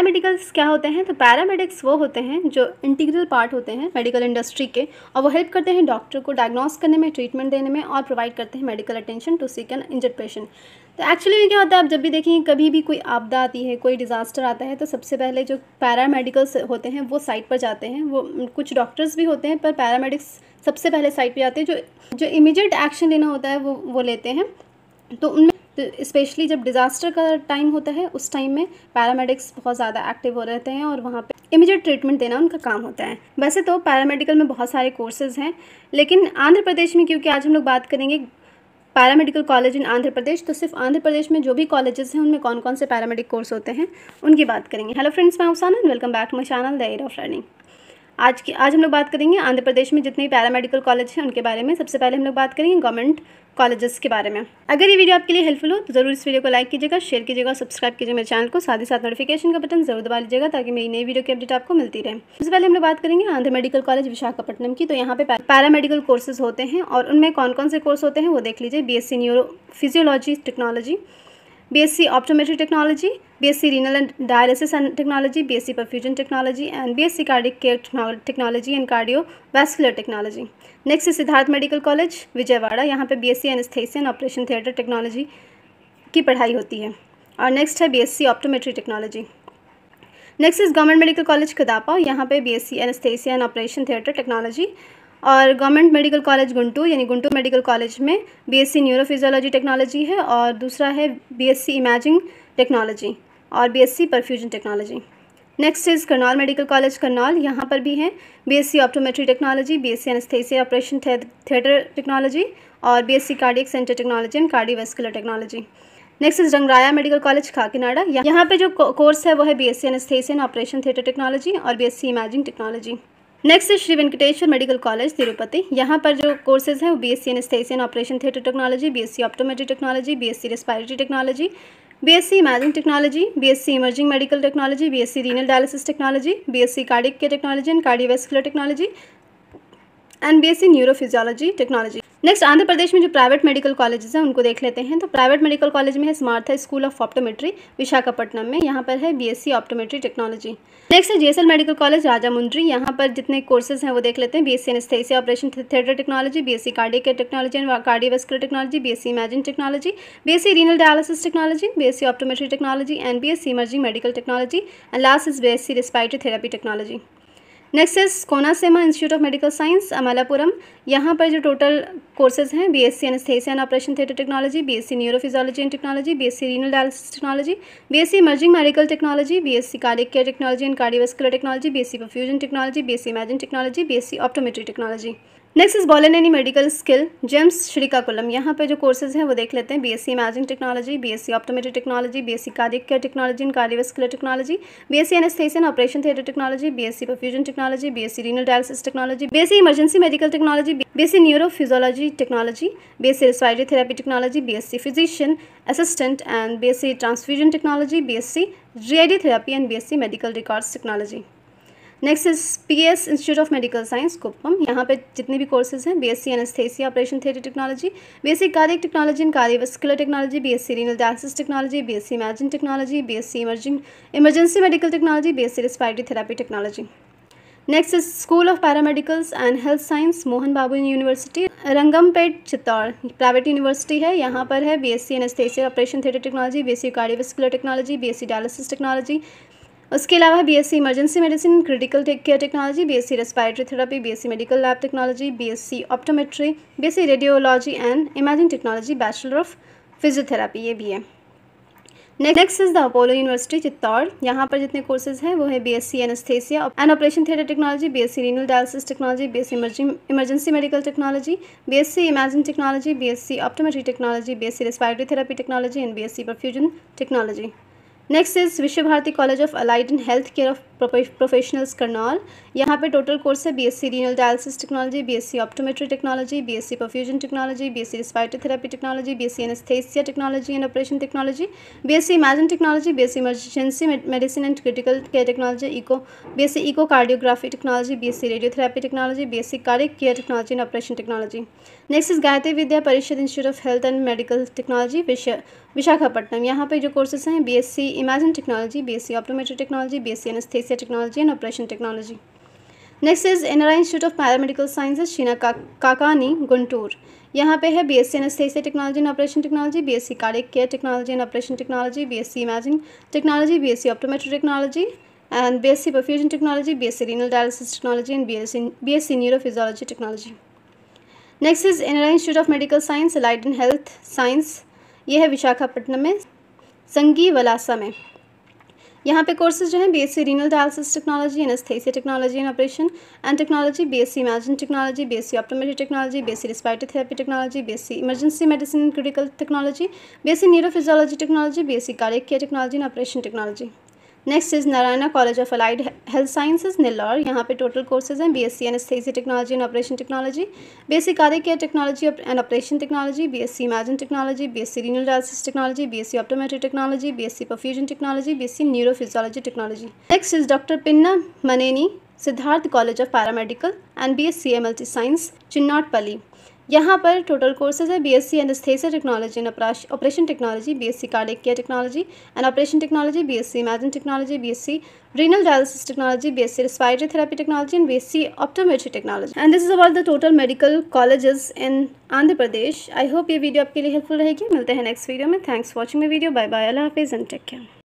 paramedicals क्या होते हैं तो पैरामेडिक्स वो होते हैं जो इंटीग्रल पार्ट होते हैं मेडिकल इंडस्ट्री के और वो हेल्प करते हैं डॉक्टर को डायग्नोस करने में ट्रीटमेंट देने में और प्रोवाइड करते हैं medical attention to sick and injured patient तो एक्चुअली क्या होता है आप जब भी देखेंगे कभी भी कोई आपदा आती है कोई डिज़ास्टर आता है तो सबसे पहले जो पैरामेडिकल्स होते हैं वो साइट पर जाते हैं वो कुछ डॉक्टर्स भी होते हैं पर पैरामेडिक्स सबसे पहले साइट पर जाते हैं जो जो इमीजिएट एक्शन लेना होता है वो वो लेते हैं तो उनमें स्पेशली जब डिज़ास्टर का टाइम होता है उस टाइम में पैरामेडिक्स बहुत ज़्यादा एक्टिव हो रहते हैं और वहाँ पर इमीजिएट ट्रीटमेंट देना उनका काम होता है वैसे तो पैरामेडिकल में बहुत सारे कोर्सेज़ हैं लेकिन आंध्र प्रदेश में क्योंकि आज हम लोग बात करेंगे paramedical college in Andhra Pradesh तो सिर्फ आंध्र प्रदेश में जो भी कॉलेजेस हैं उनमें कौन कौन से पैरामेडिक कोर्स होते हैं उनकी बात करेंगे हेलो फ्रेंड्स मैं उसान welcome back to my channel the air of learning आज की आज हम लोग बात करेंगे आंध्र प्रदेश में जितने पैरा मेडिकल कॉलेज हैं उनके बारे में सबसे पहले हम लोग बात करेंगे गवर्नमेंट कॉलेजेस के बारे में अगर ये वीडियो आपके लिए हेल्पफुल हो तो जरूर इस वीडियो को लाइक कीजिएगा शेयर कीजिएगा सब्सक्राइब कीजिए मेरे चैनल को साथ ही साथ नोटिफिकेशन का बटन जरूर दबा लीजिएगा ताकि मेरी नई वीडियो की अपडेट आपको मिलती रहे सबसे पहले हम लोग बात करेंगे आंध्र मेडिकल कॉलेज विशाखापट्टनम की तो यहाँ पे पैरा मेडिकल कोर्सेज होते हैं और उनमें कौन कौन से कोर्स होते हैं वो देख लीजिए B S neuro physiology technology B B S S C C technology BSc Optometry Technology, BSc Renal and Dialysis and Technology, BSc Perfusion Technology and BSc Cardiac technology and cardio Cardiovascular technology next है Siddhartha medical college Vijayawada यहाँ पे BSc and operation theatre technology की पढ़ाई होती है और next है B S C optometry technology next is government medical college Kadapa यहाँ पे BSc anaesthesia and operation theatre technology और गवर्नमेंट मेडिकल कॉलेज गुंटू यानी गुंटू मेडिकल कॉलेज में बीएससी न्यूरोफिजियोलॉजी टेक्नोलॉजी है और दूसरा है बीएससी इमेजिंग टेक्नोलॉजी और BSc perfusion technology next is Karnal medical college Karnal यहाँ पर भी है BSc optometry technology BSc anaesthesia operation theatre technology और BSc cardiac centre technology and cardiovascular technology next is Rangaraya medical college Kakinada यहाँ पे जो कोर्स है वो है B S C operation theatre technology और B S C imaging technology next Shri Venkateswara medical college Tirupati यहाँ पर जो कोर्सेज हैं वो B S C anaesthesia and operation theatre technology B S C optometry technology B S C respiratory technology B S C imaging technology B S C emerging medical technology B S C renal dialysis technology B S C cardiac के technology and cardiovascular technology and B S C neurophysiology technology next Andhra Pradesh में जो private medical colleges हैं उनको देख लेते हैं तो private medical college में है Smartha school of optometry Visakhapatnam में यहाँ पर है बीएससी ऑप्टोमेट्री टेक्नोलॉजी नेक्स्ट है जीएसएल मेडिकल कॉलेज राजा यहाँ पर जितने कोर्सेज हैं वो देख लेते हैं BSc anaesthesia operation theatre technology BSc cardiac technology and cardiovascular technology BSc imaging technology BSc renal dialysis technology BSc optometry technology and BSc emerging medical technology and last is BSc respiratory therapy technology next is Konaseema institute of medical science Amalapuram यहाँ पर जो total courses हैं B S C anaesthesia and operation theatre technology B S C neurophysiology and technology B S C renal dialysis technology B S C emerging medical technology B S C cardiac care technology and cardiovascular technology B S C perfusion technology B S C imaging technology B S C optometry technology next is Bollineni medical skill GEMS Srikakulam यहाँ पे जो courses हैं वो देख लेते हैं BSc imaging technology BSc optometric technology BSc cardiac care technology and cardiovascular technology BSc anaesthesia operation theatre technology BSc perfusion technology BSc renal dialysis technology BSc emergency medical technology BSc neurophysiology technology BSc respiratory therapy technology BSc physician assistant and BSc transfusion technology BSc radiotherapy and BSc medical records technology next is P S institute of medical science Kuppam यहाँ पे जितने भी courses हैं B S C anaesthesia operation theatre technology B S C cardiac technology and cardiovascular technology B S C renal dialysis technology B S C imaging technology B S C emerging emergency medical technology B S C respiratory therapy technology next is school of paramedicals and health science Mohan Babu university Rangampet Chittoor private university है यहाँ पर है B S C anaesthesia operation theatre technology B S C cardiovascular technology B S C dialysis technology उसके अलावा BSc emergency medicine critical tech care technology BSc respiratory therapy BSc medical lab technology BSc optometry BSc radiology and imaging technology bachelor of physiotherapy ये भी है next is the Apollo university Chittoor यहाँ पर जितने courses हैं वो है B S C anaesthesia and operation theatre technology B S C renal dialysis technology B S C emergency medical technology B S C imaging technology B S C optometry technology B S C respiratory therapy technology and B S C perfusion technology Next is Vishwa Bharati College of Allied and Health Care of professionals Karnal यहाँ पे total course है BSc renal dialysis technology BSc optometry technology BSc perfusion technology BSc therapy technology BSc anaesthesia technology and operation technology BSc imaging technology BSc emergency medicine and critical care technology echo BSc echocardiography technology BSc radiotherapy technology BSc कार्य care technology and operation technology next is Gayatri Vidya Parishad institute of health and medical technology Visakhapatnam यहाँ पे जो courses हैं B S C imaging technology B S C optometry technology N S anesthesia technology and operation technology next is NRI institute of paramedical sciences Chinakakani Guntur यहाँ पे है BSc anaesthesia technology and operation technology B S C cardiac care technology and operation technology B S C imaging technology B S C optometry technology and B S C perfusion technology B S C renal dialysis technology and B B S C BSc BSc neurophysiology technology next is NRI institute of medical science allied and health science ये है विशाखापट्टनम में संगी वलासा में यहाँ पे courses जो हैं BSc renal dialysis technology anaesthesia technology and operation and technology BSc imaging technology BSc optometric technology BSc respiratory therapy technology BSc emergency medicine critical technology BSc neurophysiology technology BSc cardiac care technology and operation technology next is Narayana college of allied health sciences Nellore यहाँ पे total courses हैं B S C anaesthesia technology and operation technology B S C कार्य care technology and operation technology B S C imaging technology B S C renal dialysis technology B S C optometry technology B S C perfusion technology B S C neurophysiology technology next is doctor Pinnamaneni Siddhartha college of paramedical and B S C M L T science Chinoutpalli यहाँ पर total courses है B S C and technology and operation technology B S C care technology and operation technology B S C technology B S C renal dialysis technology B S therapy technology and B S C technology and this is about the total medical colleges in Andhra Pradesh I hope ये video आपके लिए helpful रहेगी मिलते हैं next video में thanks watching video bye bye अल्लाह हाफिज and take care